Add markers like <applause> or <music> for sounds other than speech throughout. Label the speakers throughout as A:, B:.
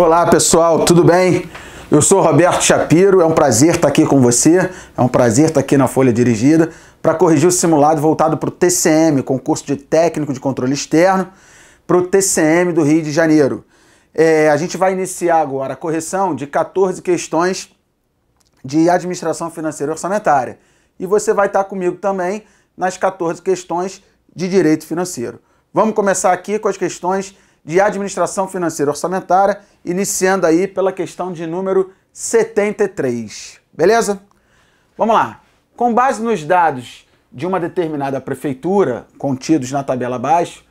A: Olá pessoal, tudo bem? Eu sou Roberto Shapiro, é um prazer estar aqui com você, é um prazer estar aqui na Folha Dirigida para corrigir o simulado voltado para o TCM, concurso de técnico de controle externo, para o TCM do Rio de Janeiro. É, a gente vai iniciar agora a correção de 14 questões de administração financeira e orçamentária. E você vai estar comigo também nas 14 questões de direito financeiro. Vamos começar aqui com as questões de Administração Financeira Orçamentária, iniciando aí pela questão de número 73. Beleza? Vamos lá. Com base nos dados de uma determinada prefeitura, contidos na tabela abaixo,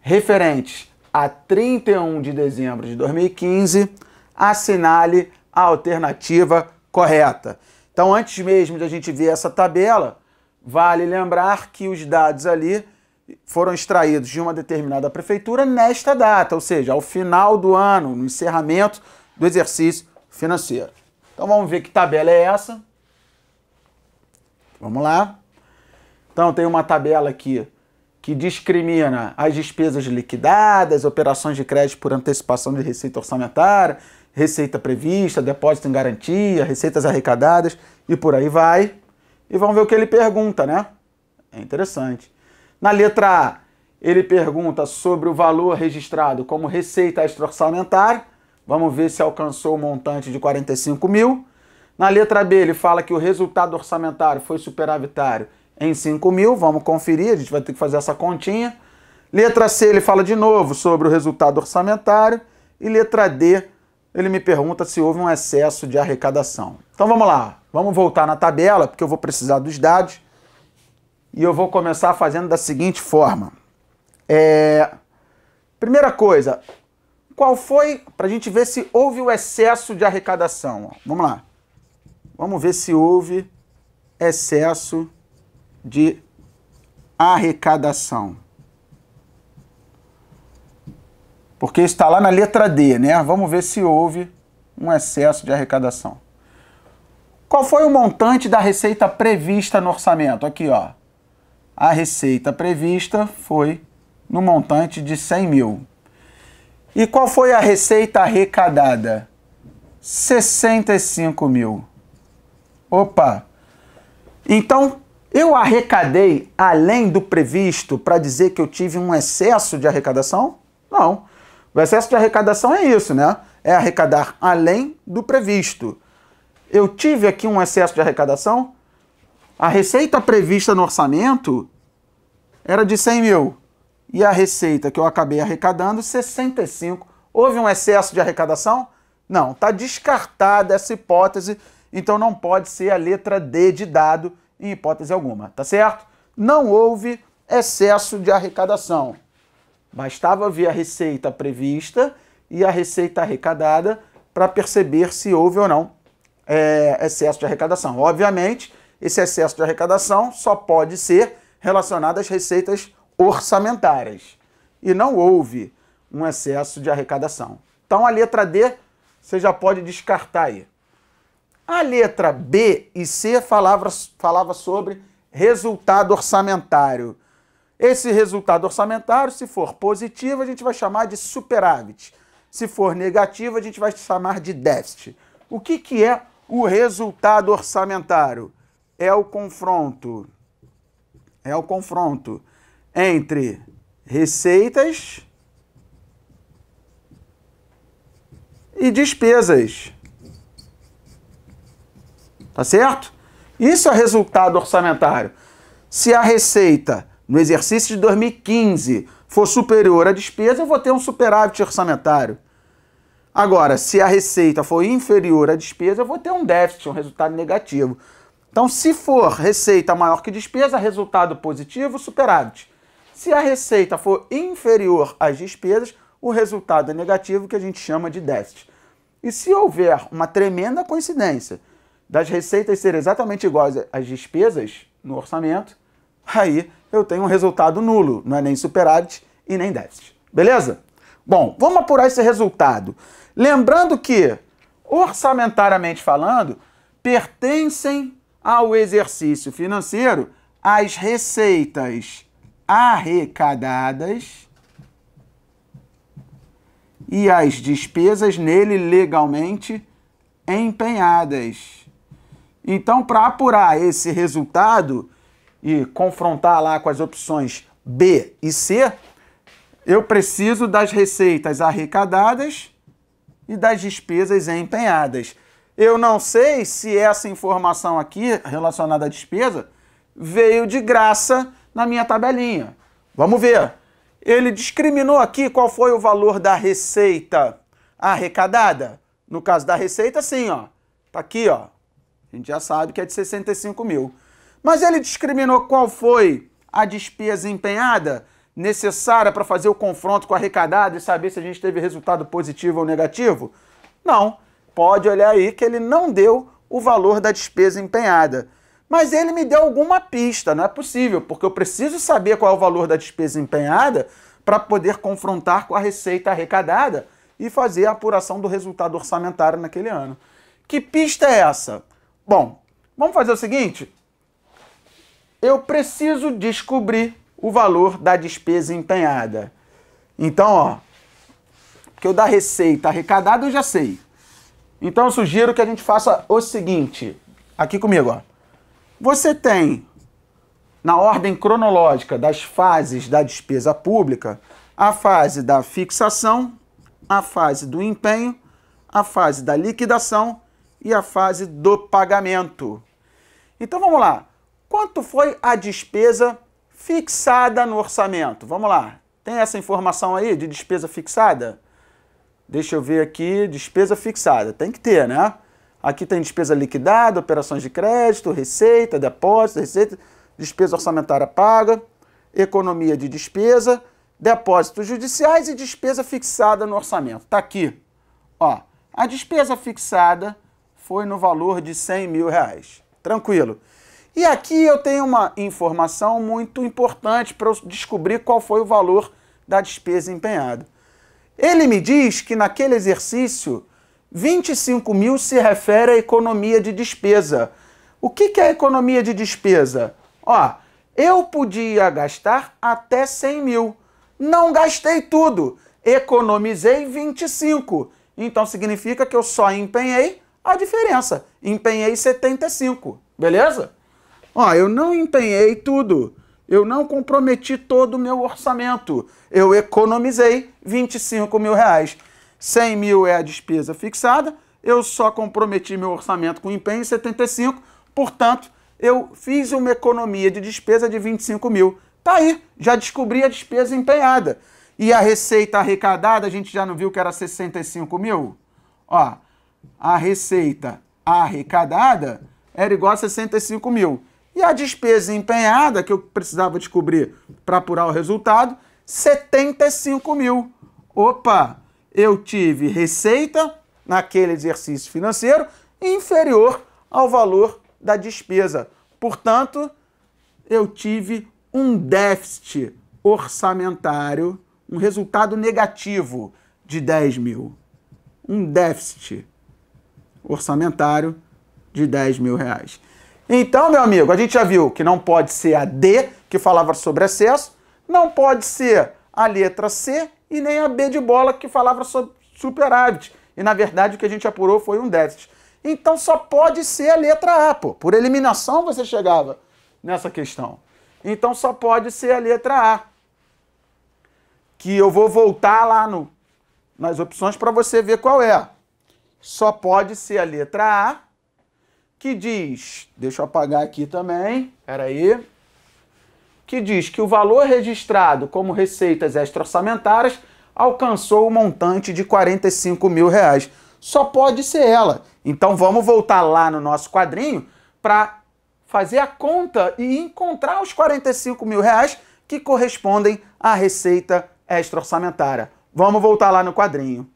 A: referentes a 31 de dezembro de 2015, assinale a alternativa correta. Então, antes mesmo de a gente ver essa tabela, vale lembrar que os dados ali foram extraídos de uma determinada prefeitura nesta data, ou seja, ao final do ano, no encerramento do exercício financeiro. Então vamos ver que tabela é essa. Vamos lá. Então tem uma tabela aqui que discrimina as despesas liquidadas, operações de crédito por antecipação de receita orçamentária, receita prevista, depósito em garantia, receitas arrecadadas e por aí vai. E vamos ver o que ele pergunta, né? É interessante. Na letra A, ele pergunta sobre o valor registrado como receita extra-orçamentária. Vamos ver se alcançou o montante de 45 mil. Na letra B, ele fala que o resultado orçamentário foi superavitário em 5 mil. Vamos conferir, a gente vai ter que fazer essa continha. Letra C, ele fala de novo sobre o resultado orçamentário. E letra D, ele me pergunta se houve um excesso de arrecadação. Então vamos lá, vamos voltar na tabela, porque eu vou precisar dos dados. E eu vou começar fazendo da seguinte forma. É... Primeira coisa, qual foi, para a gente ver se houve o excesso de arrecadação. vamos lá. Vamos ver se houve excesso de arrecadação. Porque está lá na letra D, né? Vamos ver se houve um excesso de arrecadação. Qual foi o montante da receita prevista no orçamento? Aqui, ó a receita prevista foi no montante de 100 mil. E qual foi a receita arrecadada? 65 mil. Opa! Então, eu arrecadei além do previsto para dizer que eu tive um excesso de arrecadação? Não. O excesso de arrecadação é isso, né? É arrecadar além do previsto. Eu tive aqui um excesso de arrecadação? A receita prevista no orçamento era de 100 mil. E a receita que eu acabei arrecadando, 65. Houve um excesso de arrecadação? Não, está descartada essa hipótese, então não pode ser a letra D de dado em hipótese alguma, tá certo? Não houve excesso de arrecadação. Bastava ver a receita prevista e a receita arrecadada para perceber se houve ou não é, excesso de arrecadação. Obviamente, esse excesso de arrecadação só pode ser relacionado às receitas orçamentárias. E não houve um excesso de arrecadação. Então a letra D você já pode descartar aí. A letra B e C falava, falava sobre resultado orçamentário. Esse resultado orçamentário, se for positivo, a gente vai chamar de superávit. Se for negativo, a gente vai chamar de déficit. O que, que é o resultado orçamentário? é o confronto é o confronto entre receitas e despesas. Tá certo? Isso é resultado orçamentário. Se a receita no exercício de 2015 for superior à despesa, eu vou ter um superávit orçamentário. Agora, se a receita for inferior à despesa, eu vou ter um déficit, um resultado negativo. Então, se for receita maior que despesa, resultado positivo, superávit. Se a receita for inferior às despesas, o resultado é negativo, que a gente chama de déficit. E se houver uma tremenda coincidência das receitas serem exatamente iguais às despesas no orçamento, aí eu tenho um resultado nulo, não é nem superávit e nem déficit. Beleza? Bom, vamos apurar esse resultado. Lembrando que, orçamentariamente falando, pertencem ao exercício financeiro as receitas arrecadadas e as despesas nele legalmente empenhadas. Então, para apurar esse resultado e confrontar lá com as opções B e C, eu preciso das receitas arrecadadas e das despesas empenhadas. Eu não sei se essa informação aqui relacionada à despesa veio de graça na minha tabelinha. Vamos ver. Ele discriminou aqui qual foi o valor da receita arrecadada. No caso da receita, sim, ó. Tá aqui, ó. A gente já sabe que é de 65 mil. Mas ele discriminou qual foi a despesa empenhada necessária para fazer o confronto com o arrecadado e saber se a gente teve resultado positivo ou negativo? Não pode olhar aí que ele não deu o valor da despesa empenhada. Mas ele me deu alguma pista, não é possível, porque eu preciso saber qual é o valor da despesa empenhada para poder confrontar com a receita arrecadada e fazer a apuração do resultado orçamentário naquele ano. Que pista é essa? Bom, vamos fazer o seguinte: eu preciso descobrir o valor da despesa empenhada. Então, ó, que eu da receita arrecadada eu já sei. Então eu sugiro que a gente faça o seguinte, aqui comigo, ó. Você tem na ordem cronológica das fases da despesa pública, a fase da fixação, a fase do empenho, a fase da liquidação e a fase do pagamento. Então vamos lá. Quanto foi a despesa fixada no orçamento? Vamos lá. Tem essa informação aí de despesa fixada? Deixa eu ver aqui, despesa fixada. Tem que ter, né? Aqui tem despesa liquidada, operações de crédito, receita, depósito, receita, despesa orçamentária paga, economia de despesa, depósitos judiciais e despesa fixada no orçamento. Está aqui. Ó, a despesa fixada foi no valor de 100 mil reais. Tranquilo. E aqui eu tenho uma informação muito importante para eu descobrir qual foi o valor da despesa empenhada. Ele me diz que naquele exercício, 25 mil se refere à economia de despesa. O que, é é economia de despesa? Ó, eu podia gastar até 100 mil. Não gastei tudo, economizei 25. Então significa que eu só empenhei a diferença. Empenhei 75, beleza? Ó, eu não empenhei tudo. Eu não comprometi todo o meu orçamento. Eu economizei 25 mil reais. 100 mil é a despesa fixada. Eu só comprometi meu orçamento com empenho 75. Portanto, eu fiz uma economia de despesa de 25 mil. Tá aí, já descobri a despesa empenhada. E a receita arrecadada, a gente já não viu que era 65 mil? Ó, a receita arrecadada era igual a 65 mil. E a despesa empenhada, que eu precisava descobrir para apurar o resultado, 75 mil. Opa, eu tive receita naquele exercício financeiro inferior ao valor da despesa. Portanto, eu tive um déficit orçamentário, um resultado negativo de 10 mil. Um déficit orçamentário de 10 mil reais. Então, meu amigo, a gente já viu que não pode ser a D, que falava sobre acesso, não pode ser a letra C e nem a B de bola, que falava sobre superávit. E, na verdade, o que a gente apurou foi um déficit. Então, só pode ser a letra A, pô. Por eliminação você chegava nessa questão. Então, só pode ser a letra A. Que eu vou voltar lá no, nas opções para você ver qual é. Só pode ser a letra A que diz, deixa eu apagar aqui também, peraí, que diz que o valor registrado como receitas extra-orçamentárias alcançou o um montante de 45 mil reais. Só pode ser ela. Então vamos voltar lá no nosso quadrinho para fazer a conta e encontrar os 45 mil reais que correspondem à receita extra-orçamentária. Vamos voltar lá no quadrinho.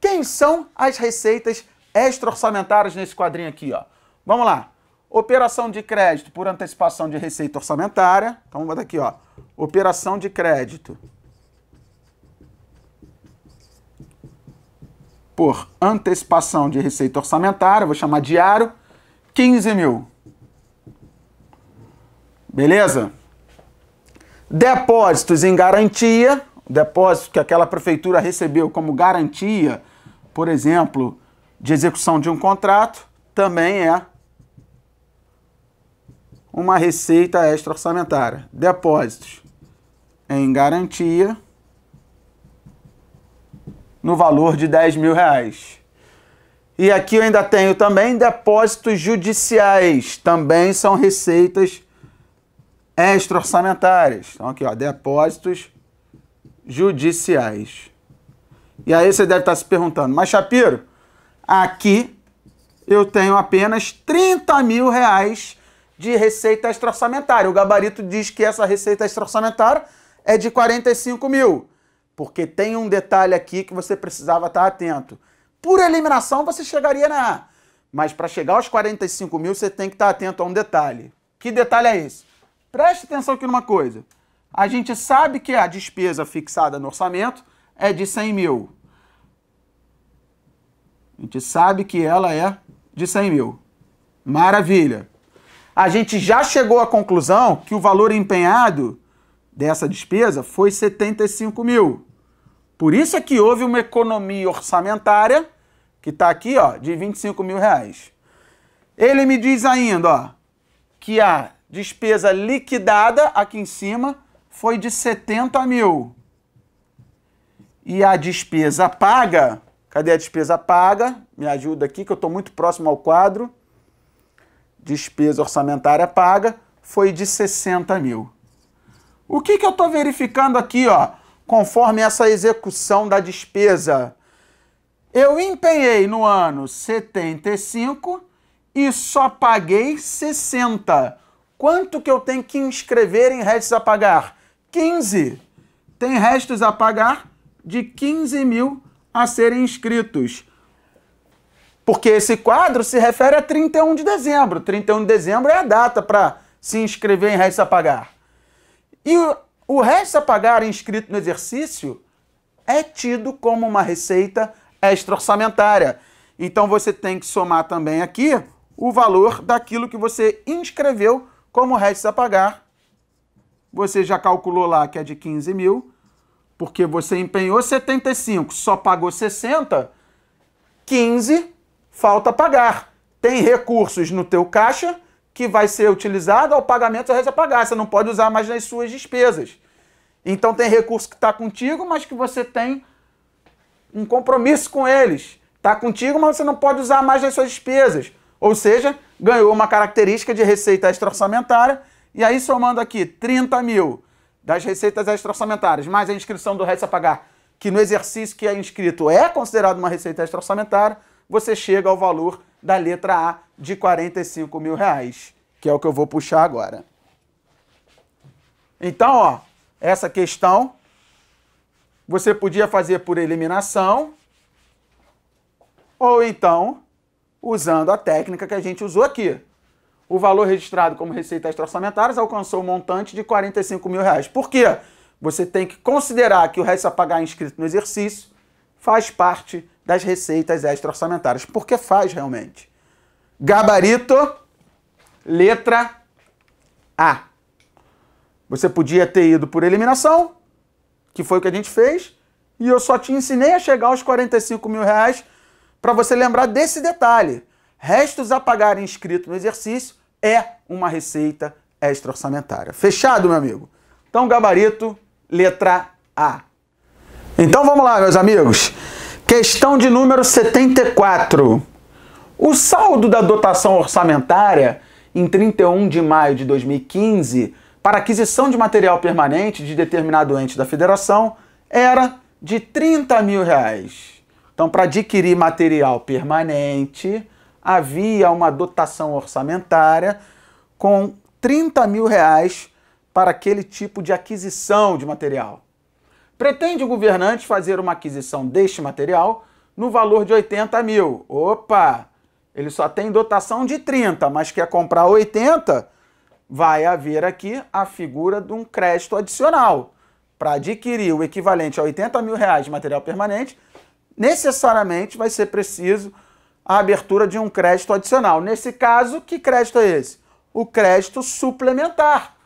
A: Quem são as receitas extra-orçamentárias nesse quadrinho aqui, ó? Vamos lá. Operação de crédito por antecipação de receita orçamentária. Então vamos botar aqui, ó. Operação de crédito por antecipação de receita orçamentária, vou chamar diário, 15 mil. Beleza? Depósitos em garantia, depósito que aquela prefeitura recebeu como garantia, por exemplo, de execução de um contrato, também é uma receita extra-orçamentária. Depósitos em garantia no valor de 10 mil reais. E aqui eu ainda tenho também depósitos judiciais, também são receitas extra-orçamentárias. Então aqui, ó, depósitos judiciais. E aí você deve estar se perguntando, mas Shapiro, aqui eu tenho apenas 30 mil reais de receita extra-orçamentária. O gabarito diz que essa receita extra-orçamentária é de 45 mil, porque tem um detalhe aqui que você precisava estar atento. Por eliminação você chegaria na A, mas para chegar aos 45 mil você tem que estar atento a um detalhe. Que detalhe é esse? Preste atenção aqui numa coisa. A gente sabe que a despesa fixada no orçamento é de 100 mil. A gente sabe que ela é de 100 mil. Maravilha a gente já chegou à conclusão que o valor empenhado dessa despesa foi 75 mil. Por isso é que houve uma economia orçamentária, que está aqui, ó, de 25 mil reais. Ele me diz ainda, ó, que a despesa liquidada aqui em cima foi de 70 mil. E a despesa paga, cadê a despesa paga? Me ajuda aqui que eu estou muito próximo ao quadro despesa orçamentária paga foi de 60 mil. O que, que eu estou verificando aqui, ó, conforme essa execução da despesa? Eu empenhei no ano 75 e só paguei 60. Quanto que eu tenho que inscrever em restos a pagar? 15. Tem restos a pagar de 15 mil a serem inscritos. Porque esse quadro se refere a 31 de dezembro. 31 de dezembro é a data para se inscrever em resto a pagar. E o, o a pagar inscrito no exercício é tido como uma receita extra-orçamentária. Então você tem que somar também aqui o valor daquilo que você inscreveu como resto a pagar. Você já calculou lá que é de 15 mil, porque você empenhou 75, só pagou 60, 15 falta pagar. Tem recursos no teu caixa que vai ser utilizado ao pagamento, você vai pagar. Você não pode usar mais nas suas despesas. Então tem recurso que está contigo, mas que você tem um compromisso com eles. Está contigo, mas você não pode usar mais nas suas despesas. Ou seja, ganhou uma característica de receita extra-orçamentária. E aí, somando aqui 30 mil das receitas extra-orçamentárias, mais a inscrição do resto a pagar, que no exercício que é inscrito é considerado uma receita extra-orçamentária, você chega ao valor da letra A de 45 mil reais, que é o que eu vou puxar agora. Então, ó, essa questão você podia fazer por eliminação ou então usando a técnica que a gente usou aqui. O valor registrado como receita extra-orçamentárias alcançou um montante de 45 mil reais. Por quê? Você tem que considerar que o resto a pagar inscrito no exercício faz parte das receitas extra-orçamentárias, porque faz realmente. Gabarito, letra A. Você podia ter ido por eliminação, que foi o que a gente fez, e eu só te ensinei a chegar aos 45 mil reais para você lembrar desse detalhe. Restos a pagar inscrito no exercício é uma receita extra-orçamentária. Fechado, meu amigo? Então, gabarito, letra A. Então vamos lá, meus amigos. Questão de número 74. O saldo da dotação orçamentária em 31 de maio de 2015 para aquisição de material permanente de determinado ente da federação era de 30 mil reais. Então, para adquirir material permanente, havia uma dotação orçamentária com 30 mil reais para aquele tipo de aquisição de material. Pretende o governante fazer uma aquisição deste material no valor de 80 mil. Opa! Ele só tem dotação de 30, mas quer comprar 80, vai haver aqui a figura de um crédito adicional. Para adquirir o equivalente a 80 mil reais de material permanente, necessariamente vai ser preciso a abertura de um crédito adicional. Nesse caso, que crédito é esse? O crédito suplementar,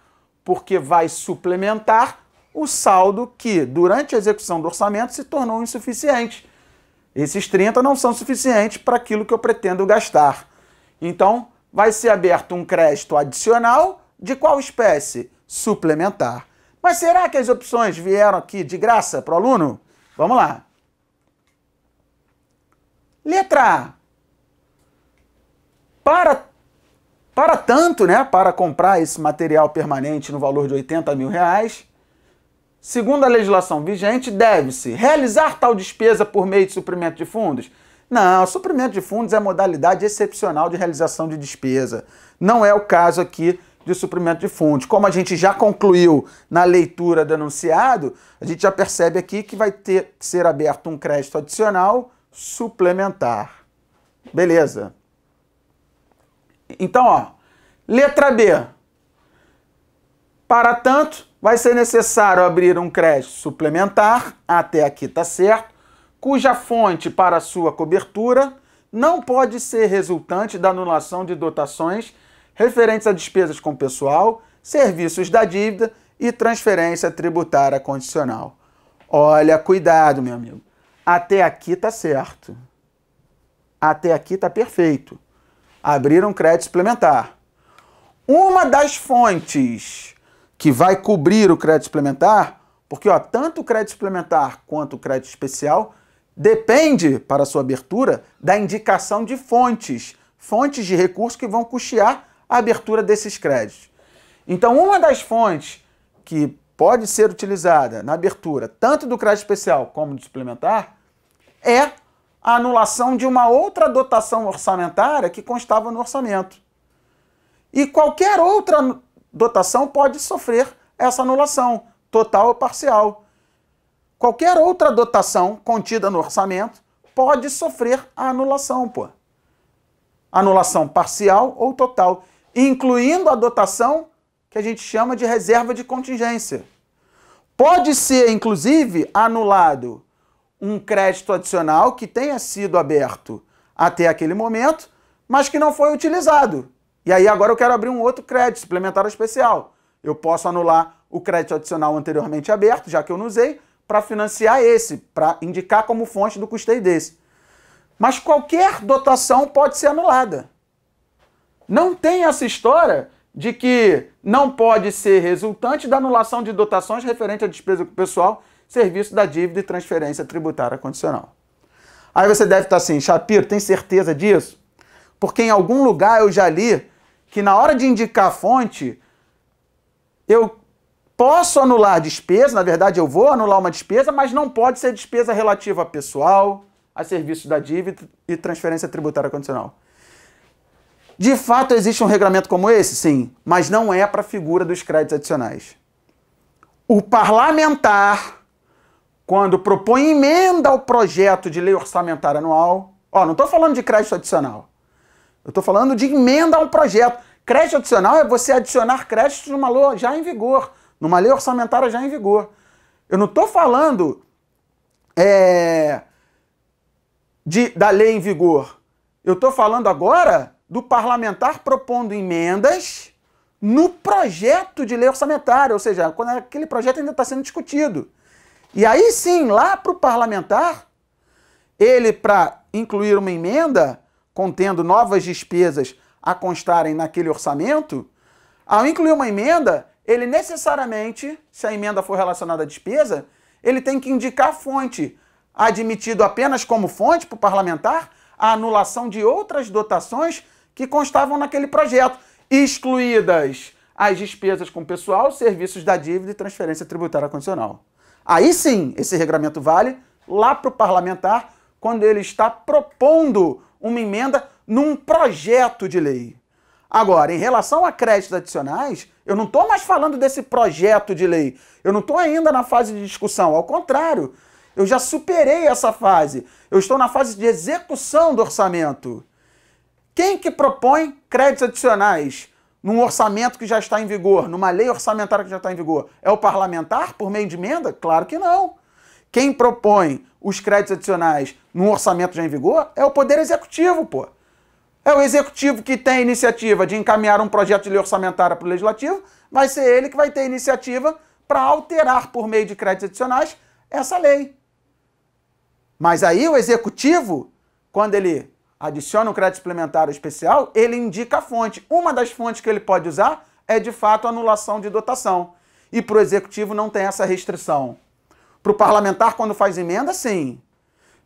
A: porque vai suplementar o saldo que, durante a execução do orçamento, se tornou insuficiente. Esses 30 não são suficientes para aquilo que eu pretendo gastar. Então, vai ser aberto um crédito adicional de qual espécie? Suplementar. Mas será que as opções vieram aqui de graça para o aluno? Vamos lá. Letra A. Para, para tanto, né, para comprar esse material permanente no valor de 80 mil reais, segundo a legislação vigente, deve-se realizar tal despesa por meio de suprimento de fundos? Não, suprimento de fundos é modalidade excepcional de realização de despesa. Não é o caso aqui de suprimento de fundos. Como a gente já concluiu na leitura do anunciado, a gente já percebe aqui que vai ter que ser aberto um crédito adicional suplementar. Beleza. Então, ó, letra B. Para tanto, Vai ser necessário abrir um crédito suplementar, até aqui está certo, cuja fonte para sua cobertura não pode ser resultante da anulação de dotações referentes a despesas com pessoal, serviços da dívida e transferência tributária condicional. Olha, cuidado, meu amigo. Até aqui está certo. Até aqui está perfeito. Abrir um crédito suplementar. Uma das fontes que vai cobrir o crédito suplementar, porque ó, tanto o crédito suplementar quanto o crédito especial depende, para sua abertura, da indicação de fontes, fontes de recursos que vão custear a abertura desses créditos. Então, uma das fontes que pode ser utilizada na abertura tanto do crédito especial como do suplementar é a anulação de uma outra dotação orçamentária que constava no orçamento. E qualquer outra dotação pode sofrer essa anulação, total ou parcial. Qualquer outra dotação contida no orçamento pode sofrer a anulação, pô. Anulação parcial ou total, incluindo a dotação que a gente chama de reserva de contingência. Pode ser, inclusive, anulado um crédito adicional que tenha sido aberto até aquele momento, mas que não foi utilizado. E aí agora eu quero abrir um outro crédito suplementar especial. Eu posso anular o crédito adicional anteriormente aberto, já que eu não usei, para financiar esse, para indicar como fonte do custeio desse. Mas qualquer dotação pode ser anulada. Não tem essa história de que não pode ser resultante da anulação de dotações referente à despesa com o pessoal, serviço da dívida e transferência tributária condicional. Aí você deve estar assim, Shapiro, tem certeza disso? Porque em algum lugar eu já li que na hora de indicar a fonte, eu posso anular a despesa, na verdade eu vou anular uma despesa, mas não pode ser despesa relativa a pessoal, a serviços da dívida e transferência tributária condicional. De fato, existe um regulamento como esse? Sim, mas não é para a figura dos créditos adicionais. O parlamentar, quando propõe emenda ao projeto de lei orçamentária anual, ó, não estou falando de crédito adicional, eu estou falando de emenda a um projeto. Crédito adicional é você adicionar créditos numa lei já em vigor, numa lei orçamentária já em vigor. Eu não estou falando é, de, da lei em vigor. Eu estou falando agora do parlamentar propondo emendas no projeto de lei orçamentária, ou seja, quando aquele projeto ainda está sendo discutido. E aí sim, lá para o parlamentar, ele para incluir uma emenda, contendo novas despesas a constarem naquele orçamento, ao incluir uma emenda, ele necessariamente, se a emenda for relacionada à despesa, ele tem que indicar a fonte, admitido apenas como fonte para o parlamentar a anulação de outras dotações que constavam naquele projeto, excluídas as despesas com pessoal, serviços da dívida e transferência tributária condicional. Aí sim, esse regramento vale lá para o parlamentar quando ele está propondo uma emenda num projeto de lei. Agora, em relação a créditos adicionais, eu não estou mais falando desse projeto de lei. Eu não estou ainda na fase de discussão. Ao contrário, eu já superei essa fase. Eu estou na fase de execução do orçamento. Quem que propõe créditos adicionais num orçamento que já está em vigor, numa lei orçamentária que já está em vigor? É o parlamentar por meio de emenda? Claro que não. Quem propõe os créditos adicionais num orçamento já em vigor é o Poder Executivo, pô. É o Executivo que tem a iniciativa de encaminhar um projeto de lei orçamentária para o Legislativo, vai ser ele que vai ter a iniciativa para alterar por meio de créditos adicionais essa lei. Mas aí o Executivo, quando ele adiciona um crédito suplementar especial, ele indica a fonte. Uma das fontes que ele pode usar é, de fato, a anulação de dotação. E para o Executivo não tem essa restrição. Para o parlamentar, quando faz emenda, sim.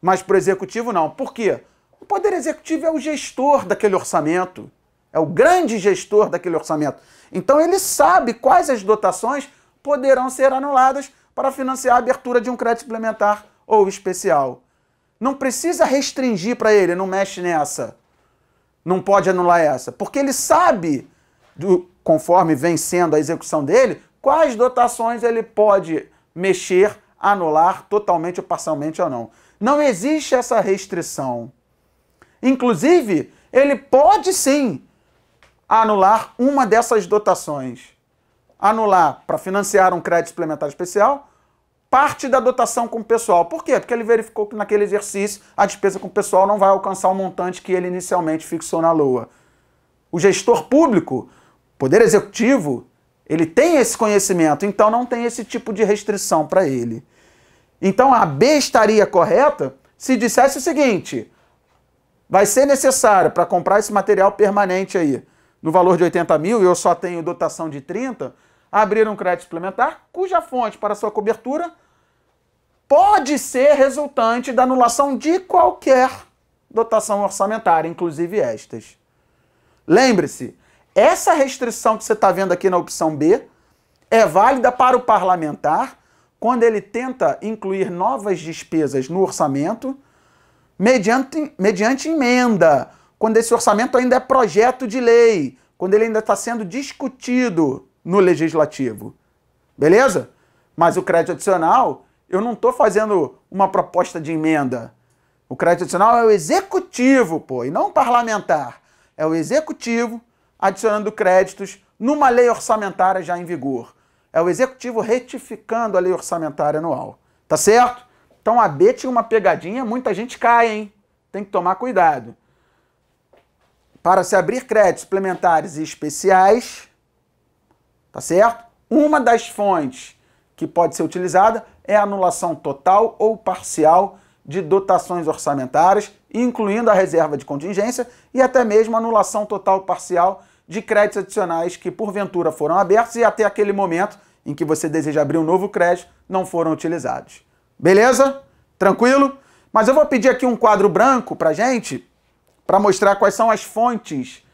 A: Mas para o executivo, não. Por quê? O poder executivo é o gestor daquele orçamento. É o grande gestor daquele orçamento. Então ele sabe quais as dotações poderão ser anuladas para financiar a abertura de um crédito suplementar ou especial. Não precisa restringir para ele, não mexe nessa. Não pode anular essa. Porque ele sabe, do, conforme vem sendo a execução dele, quais dotações ele pode mexer anular totalmente ou parcialmente ou não. Não existe essa restrição. Inclusive, ele pode sim anular uma dessas dotações. Anular para financiar um crédito suplementar especial parte da dotação com o pessoal. Por quê? Porque ele verificou que naquele exercício a despesa com o pessoal não vai alcançar o montante que ele inicialmente fixou na LOA. O gestor público, poder executivo, ele tem esse conhecimento, então não tem esse tipo de restrição para ele. Então a B estaria correta se dissesse o seguinte: vai ser necessário para comprar esse material permanente aí, no valor de 80 mil, e eu só tenho dotação de 30, abrir um crédito suplementar cuja fonte para sua cobertura pode ser resultante da anulação de qualquer dotação orçamentária, inclusive estas. Lembre-se, essa restrição que você está vendo aqui na opção B é válida para o parlamentar quando ele tenta incluir novas despesas no orçamento, mediante, mediante emenda, quando esse orçamento ainda é projeto de lei, quando ele ainda está sendo discutido no legislativo. Beleza? Mas o crédito adicional, eu não estou fazendo uma proposta de emenda. O crédito adicional é o executivo, pô, e não o parlamentar. É o executivo adicionando créditos numa lei orçamentária já em vigor. É o executivo retificando a lei orçamentária anual. Tá certo? Então a B tinha uma pegadinha, muita gente cai, hein? Tem que tomar cuidado. Para se abrir créditos suplementares e especiais, tá certo? Uma das fontes que pode ser utilizada é a anulação total ou parcial de dotações orçamentárias, incluindo a reserva de contingência e até mesmo anulação total ou parcial de créditos adicionais que porventura foram abertos e até aquele momento em que você deseja abrir um novo crédito não foram utilizados. Beleza? Tranquilo? Mas eu vou pedir aqui um quadro branco para gente, para mostrar quais são as fontes.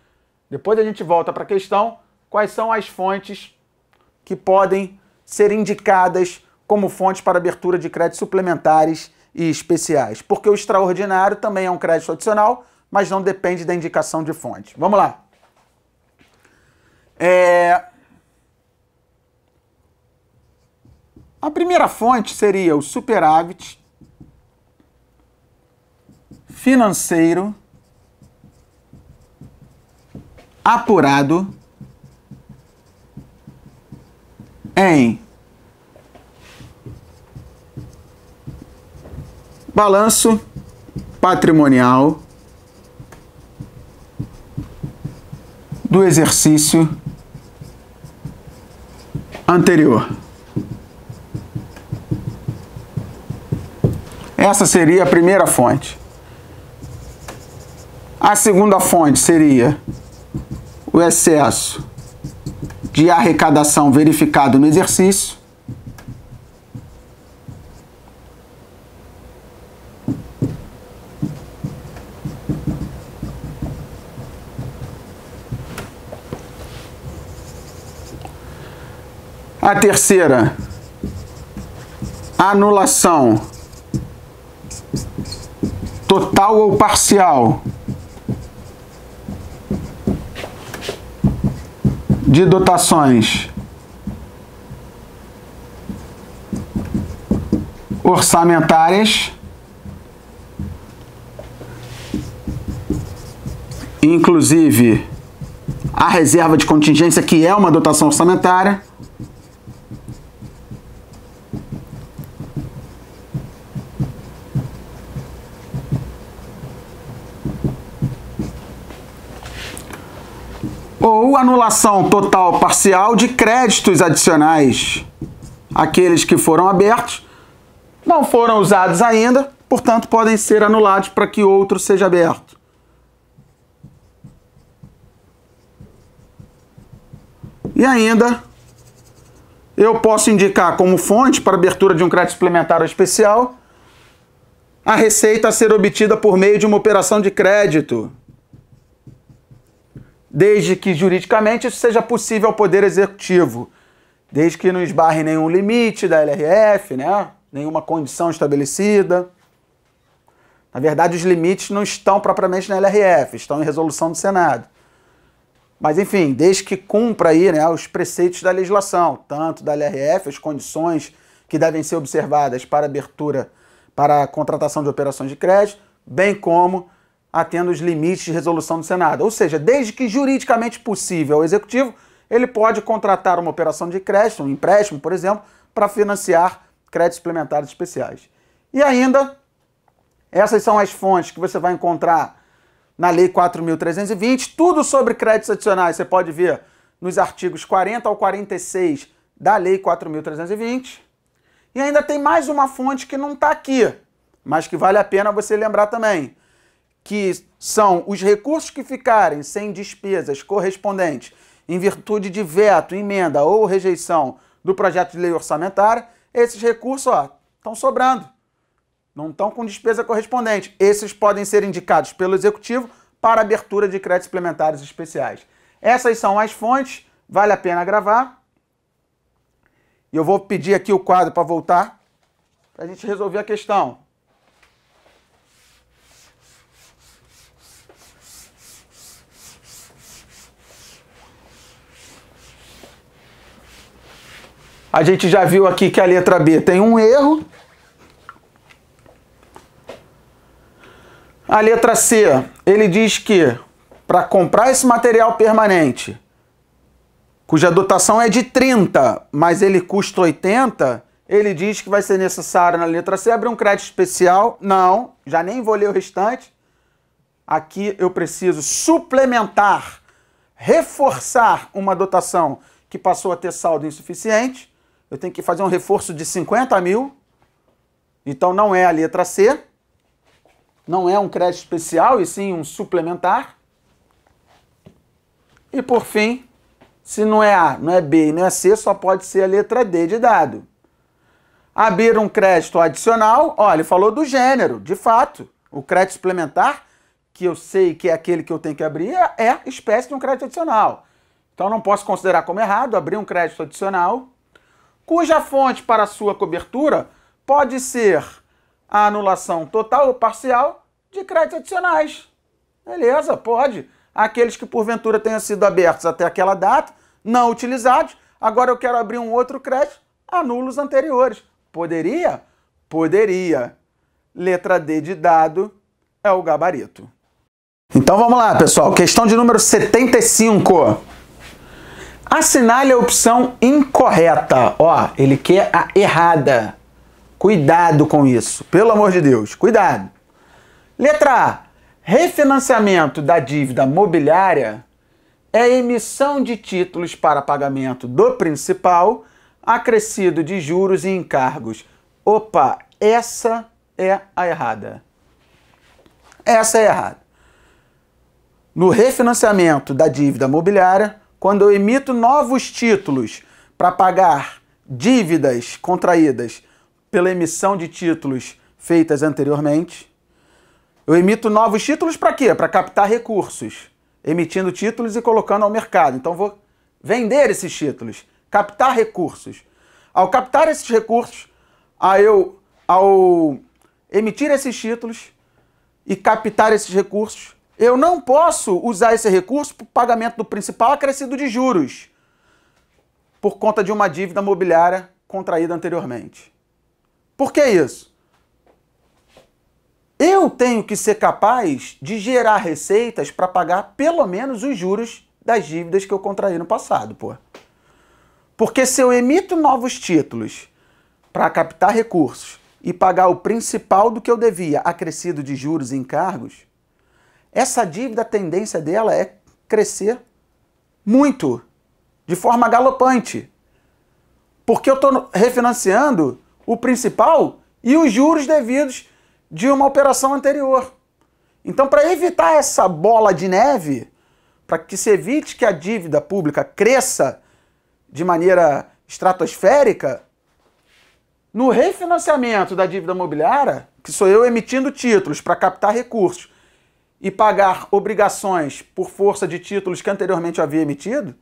A: Depois a gente volta para a questão, quais são as fontes que podem ser indicadas como fontes para abertura de créditos suplementares e especiais. Porque o extraordinário também é um crédito adicional, mas não depende da indicação de fonte. Vamos lá. É... A primeira fonte seria o superávit financeiro apurado em balanço patrimonial do exercício anterior. Essa seria a primeira fonte. A segunda fonte seria o excesso de arrecadação verificado no exercício. A terceira, anulação total ou parcial de dotações orçamentárias, inclusive a reserva de contingência, que é uma dotação orçamentária. anulação total parcial de créditos adicionais. Aqueles que foram abertos não foram usados ainda, portanto, podem ser anulados para que outro seja aberto. E ainda, eu posso indicar como fonte para abertura de um crédito suplementar ou especial a receita a ser obtida por meio de uma operação de crédito desde que juridicamente isso seja possível ao Poder Executivo, desde que não esbarre nenhum limite da LRF, né? nenhuma condição estabelecida. Na verdade, os limites não estão propriamente na LRF, estão em resolução do Senado. Mas, enfim, desde que cumpra aí né, os preceitos da legislação, tanto da LRF, as condições que devem ser observadas para abertura, para a contratação de operações de crédito, bem como atendo os limites de resolução do Senado. Ou seja, desde que juridicamente possível ao Executivo, ele pode contratar uma operação de crédito, um empréstimo, por exemplo, para financiar créditos suplementares especiais. E ainda, essas são as fontes que você vai encontrar na Lei 4.320. Tudo sobre créditos adicionais você pode ver nos artigos 40 ao 46 da Lei 4.320. E ainda tem mais uma fonte que não está aqui, mas que vale a pena você lembrar também que são os recursos que ficarem sem despesas correspondentes em virtude de veto, emenda ou rejeição do projeto de lei orçamentária, esses recursos estão sobrando. Não estão com despesa correspondente. Esses podem ser indicados pelo Executivo para abertura de créditos suplementares especiais. Essas são as fontes, vale a pena gravar. E eu vou pedir aqui o quadro para voltar, para a gente resolver a questão. A gente já viu aqui que a letra B tem um erro. A letra C, ele diz que para comprar esse material permanente, cuja dotação é de 30, mas ele custa 80, ele diz que vai ser necessário na letra C abrir um crédito especial. Não, já nem vou ler o restante. Aqui eu preciso suplementar, reforçar uma dotação que passou a ter saldo insuficiente eu tenho que fazer um reforço de 50 mil. Então não é a letra C, não é um crédito especial e sim um suplementar. E por fim, se não é A, não é B e não é C, só pode ser a letra D de dado. Abrir um crédito adicional, olha, ele falou do gênero, de fato. O crédito suplementar, que eu sei que é aquele que eu tenho que abrir, é espécie de um crédito adicional. Então não posso considerar como errado abrir um crédito adicional cuja fonte para sua cobertura pode ser a anulação total ou parcial de créditos adicionais. Beleza, pode. Aqueles que porventura tenham sido abertos até aquela data, não utilizados, agora eu quero abrir um outro crédito, anulo os anteriores. Poderia? Poderia. Letra D de dado é o gabarito. Então vamos lá, pessoal. Questão de número 75. Assinale a opção incorreta. Ó, ele quer a errada. Cuidado com isso. Pelo amor de Deus, cuidado. Letra A. Refinanciamento da dívida mobiliária é emissão de títulos para pagamento do principal, acrescido de juros e encargos. Opa, essa é a errada. Essa é a errada. No refinanciamento da dívida mobiliária, quando eu emito novos títulos para pagar dívidas contraídas pela emissão de títulos feitas anteriormente, eu emito novos títulos para quê? Para captar recursos, emitindo títulos e colocando ao mercado. Então vou vender esses títulos, captar recursos. Ao captar esses recursos, a eu, ao emitir esses títulos e captar esses recursos, eu não posso usar esse recurso para o pagamento do principal acrescido de juros por conta de uma dívida mobiliária contraída anteriormente. Por que isso? Eu tenho que ser capaz de gerar receitas para pagar pelo menos os juros das dívidas que eu contraí no passado, pô. Porque se eu emito novos títulos para captar recursos e pagar o principal do que eu devia, acrescido de juros e encargos, essa dívida, a tendência dela é crescer muito, de forma galopante. Porque eu estou refinanciando o principal e os juros devidos de uma operação anterior. Então, para evitar essa bola de neve, para que se evite que a dívida pública cresça de maneira estratosférica, no refinanciamento da dívida imobiliária, que sou eu emitindo títulos para captar recursos, e pagar obrigações por força de títulos que anteriormente eu havia emitido,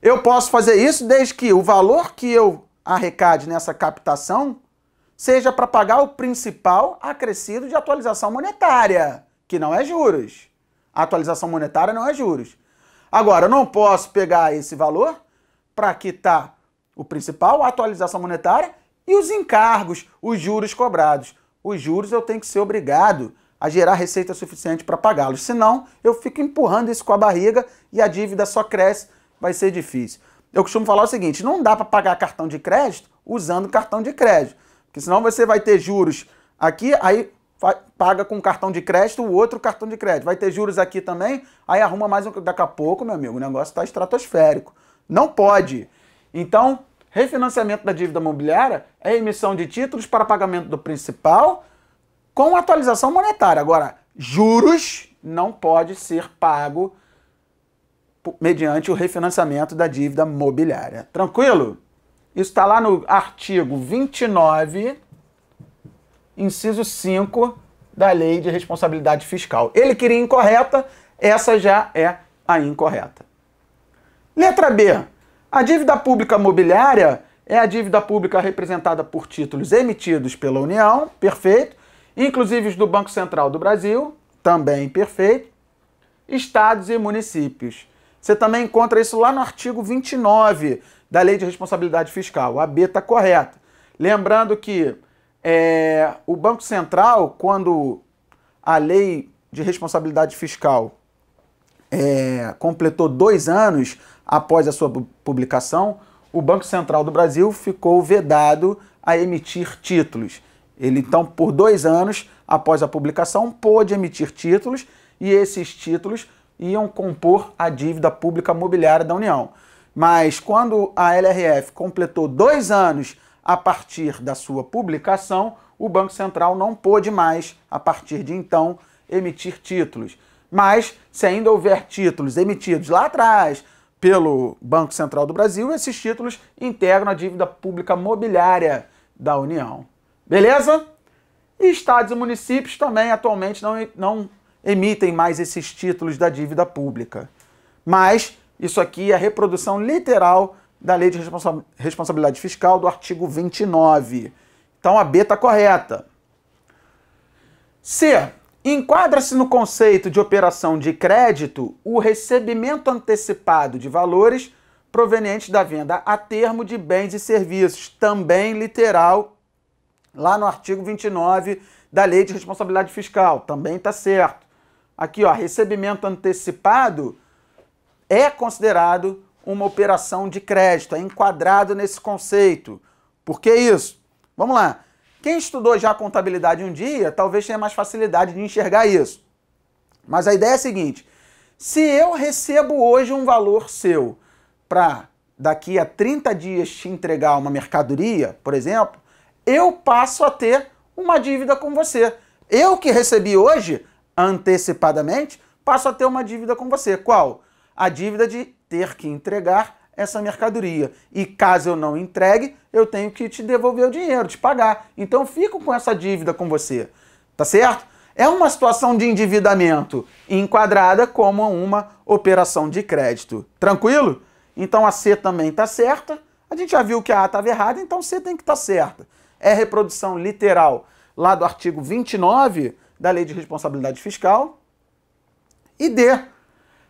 A: eu posso fazer isso desde que o valor que eu arrecade nessa captação seja para pagar o principal acrescido de atualização monetária, que não é juros. A atualização monetária não é juros. Agora, eu não posso pegar esse valor para quitar o principal, a atualização monetária e os encargos, os juros cobrados. Os juros eu tenho que ser obrigado a gerar receita suficiente para pagá-los. Senão, eu fico empurrando isso com a barriga e a dívida só cresce, vai ser difícil. Eu costumo falar o seguinte: não dá para pagar cartão de crédito usando cartão de crédito, porque senão você vai ter juros aqui, aí paga com cartão de crédito o outro cartão de crédito. Vai ter juros aqui também, aí arruma mais um. Daqui a pouco, meu amigo, o negócio está estratosférico. Não pode. Então, refinanciamento da dívida imobiliária é emissão de títulos para pagamento do principal com atualização monetária. Agora, juros não pode ser pago mediante o refinanciamento da dívida mobiliária. Tranquilo? Isso está lá no artigo 29, inciso 5 da Lei de Responsabilidade Fiscal. Ele queria incorreta, essa já é a incorreta. Letra B. A dívida pública mobiliária é a dívida pública representada por títulos emitidos pela União, perfeito, inclusive os do Banco Central do Brasil, também perfeito estados e municípios. Você também encontra isso lá no artigo 29 da Lei de Responsabilidade Fiscal. A B está correta. Lembrando que é, o Banco Central, quando a Lei de Responsabilidade Fiscal é, completou dois anos após a sua publicação, o Banco Central do Brasil ficou vedado a emitir títulos. Ele, então, por dois anos após a publicação, pôde emitir títulos e esses títulos iam compor a dívida pública mobiliária da União. Mas quando a LRF completou dois anos a partir da sua publicação, o Banco Central não pôde mais, a partir de então, emitir títulos. Mas, se ainda houver títulos emitidos lá atrás pelo Banco Central do Brasil, esses títulos integram a dívida pública mobiliária da União. Beleza? E estados e municípios também atualmente não, não emitem mais esses títulos da dívida pública. Mas isso aqui é a reprodução literal da Lei de Responsa Responsabilidade Fiscal do artigo 29. Então a B está correta. C. Enquadra-se no conceito de operação de crédito o recebimento antecipado de valores provenientes da venda a termo de bens e serviços, também literal lá no artigo 29 da Lei de Responsabilidade Fiscal. Também está certo. Aqui, ó, recebimento antecipado é considerado uma operação de crédito, é enquadrado nesse conceito. Por que isso? Vamos lá. Quem estudou já contabilidade um dia, talvez tenha mais facilidade de enxergar isso. Mas a ideia é a seguinte: se eu recebo hoje um valor seu para daqui a 30 dias te entregar uma mercadoria, por exemplo, eu passo a ter uma dívida com você. Eu que recebi hoje, antecipadamente, passo a ter uma dívida com você. Qual? A dívida de ter que entregar essa mercadoria. E caso eu não entregue, eu tenho que te devolver o dinheiro, te pagar. Então fico com essa dívida com você. Tá certo? É uma situação de endividamento enquadrada como uma operação de crédito. Tranquilo? Então a C também está certa. A gente já viu que a A estava errada, então C tem que estar tá certa é reprodução literal lá do artigo 29 da Lei de Responsabilidade Fiscal. E D,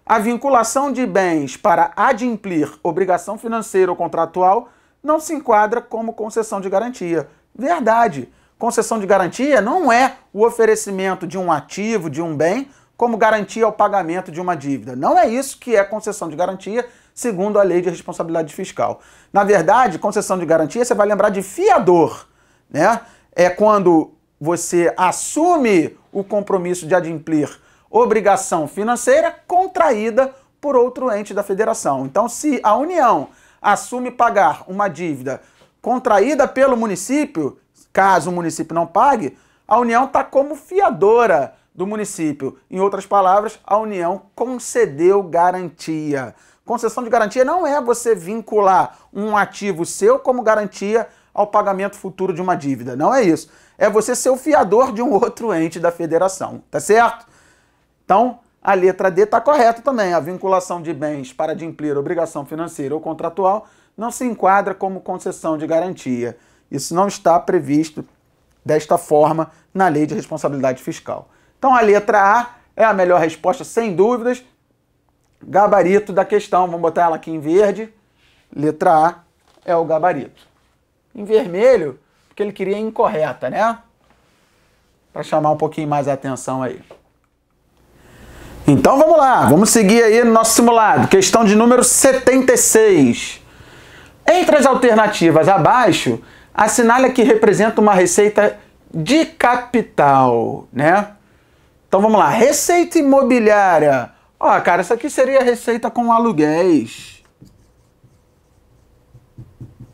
A: a vinculação de bens para adimplir obrigação financeira ou contratual não se enquadra como concessão de garantia. Verdade. Concessão de garantia não é o oferecimento de um ativo, de um bem, como garantia ao pagamento de uma dívida. Não é isso que é concessão de garantia, segundo a Lei de Responsabilidade Fiscal. Na verdade, concessão de garantia, você vai lembrar de fiador né? É quando você assume o compromisso de adimplir obrigação financeira contraída por outro ente da federação. Então, se a União assume pagar uma dívida contraída pelo município, caso o município não pague, a União está como fiadora do município. Em outras palavras, a União concedeu garantia. Concessão de garantia não é você vincular um ativo seu como garantia ao pagamento futuro de uma dívida. Não é isso. É você ser o fiador de um <laughs> outro ente da federação, tá certo? Então, a letra D está correta também. A vinculação de bens para adimplir obrigação financeira ou contratual não se enquadra como concessão de garantia. Isso não está previsto desta forma na Lei de Responsabilidade Fiscal. Então, a letra A é a melhor resposta, sem dúvidas. Gabarito da questão, vamos botar ela aqui em verde. Letra A é o gabarito em vermelho, porque ele queria incorreta, né? Para chamar um pouquinho mais a atenção aí. Então vamos lá, vamos seguir aí no nosso simulado. Questão de número 76. Entre as alternativas abaixo, assinale que representa uma receita de capital, né? Então vamos lá, receita imobiliária. Ó, cara, essa aqui seria a receita com aluguéis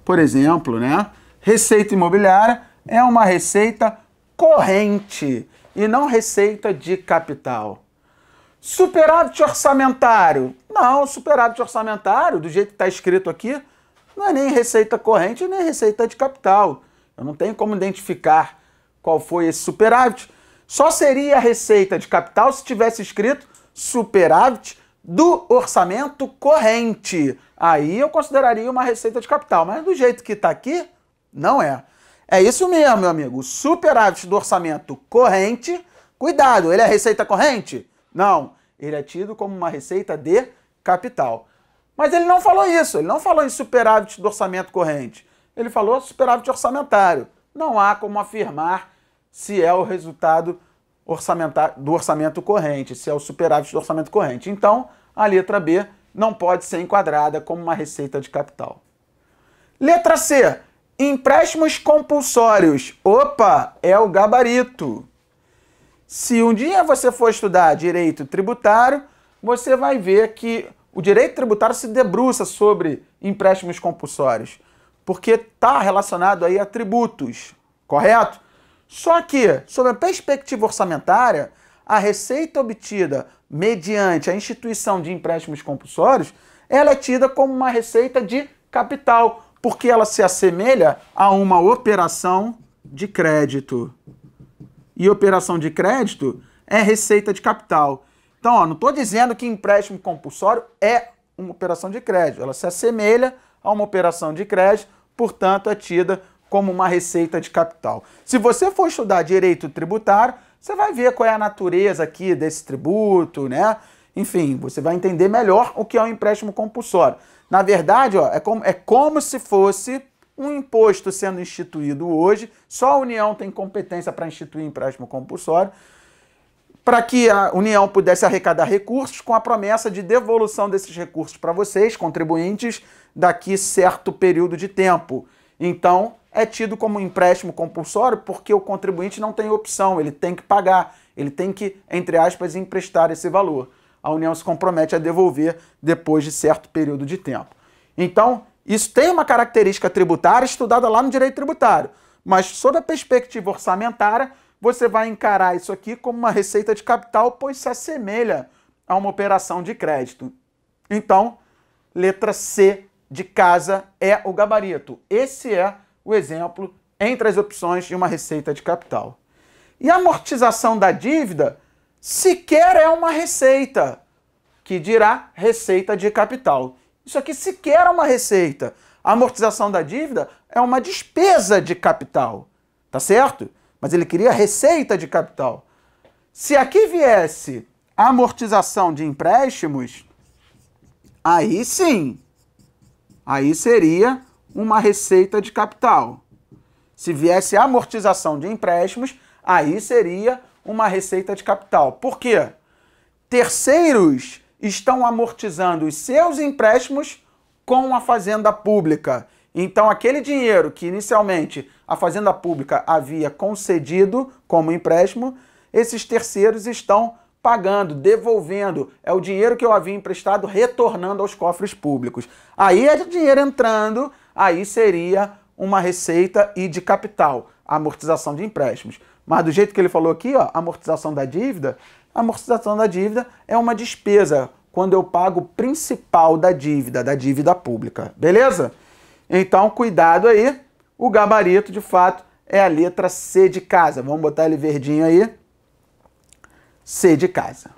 A: por exemplo, né? Receita imobiliária é uma receita corrente e não receita de capital. Superávit orçamentário. Não, superávit orçamentário, do jeito que está escrito aqui, não é nem receita corrente, nem receita de capital. Eu não tenho como identificar qual foi esse superávit. Só seria receita de capital se tivesse escrito superávit do orçamento corrente. Aí eu consideraria uma receita de capital, mas do jeito que está aqui, não é. É isso mesmo, meu amigo. Superávit do orçamento corrente, cuidado, ele é receita corrente? Não, ele é tido como uma receita de capital. Mas ele não falou isso, ele não falou em superávit do orçamento corrente. Ele falou superávit orçamentário. Não há como afirmar se é o resultado orçamentar do orçamento corrente, se é o superávit do orçamento corrente. Então, a letra B não pode ser enquadrada como uma receita de capital. Letra C. Empréstimos compulsórios. Opa, é o gabarito. Se um dia você for estudar direito tributário, você vai ver que o direito tributário se debruça sobre empréstimos compulsórios, porque está relacionado aí a tributos, correto? Só que, sob a perspectiva orçamentária, a receita obtida mediante a instituição de empréstimos compulsórios, ela é tida como uma receita de capital, porque ela se assemelha a uma operação de crédito. E operação de crédito é receita de capital. Então, ó, não estou dizendo que empréstimo compulsório é uma operação de crédito. Ela se assemelha a uma operação de crédito, portanto, é tida como uma receita de capital. Se você for estudar direito tributário, você vai ver qual é a natureza aqui desse tributo, né? Enfim, você vai entender melhor o que é um empréstimo compulsório. Na verdade, ó, é, como, é como se fosse um imposto sendo instituído hoje, só a União tem competência para instituir empréstimo compulsório, para que a União pudesse arrecadar recursos com a promessa de devolução desses recursos para vocês, contribuintes, daqui certo período de tempo. Então, é tido como um empréstimo compulsório porque o contribuinte não tem opção, ele tem que pagar, ele tem que, entre aspas, emprestar esse valor. A União se compromete a devolver depois de certo período de tempo. Então, isso tem uma característica tributária estudada lá no direito tributário, mas sob a perspectiva orçamentária, você vai encarar isso aqui como uma receita de capital, pois se assemelha a uma operação de crédito. Então, letra C de casa é o gabarito. Esse é o exemplo entre as opções de uma receita de capital. E a amortização da dívida sequer é uma receita, que dirá receita de capital. Isso aqui sequer é uma receita. A amortização da dívida é uma despesa de capital, tá certo? Mas ele queria receita de capital. Se aqui viesse amortização de empréstimos, aí sim, aí seria uma receita de capital. Se viesse amortização de empréstimos, aí seria uma receita de capital. Por quê? Terceiros estão amortizando os seus empréstimos com a fazenda pública. Então, aquele dinheiro que inicialmente a fazenda pública havia concedido como empréstimo, esses terceiros estão pagando, devolvendo. É o dinheiro que eu havia emprestado retornando aos cofres públicos. Aí é dinheiro entrando aí seria uma receita e de capital, amortização de empréstimos. Mas do jeito que ele falou aqui, ó, amortização da dívida, amortização da dívida é uma despesa quando eu pago o principal da dívida, da dívida pública, beleza? Então, cuidado aí. O gabarito, de fato, é a letra C de casa. Vamos botar ele verdinho aí. C de casa.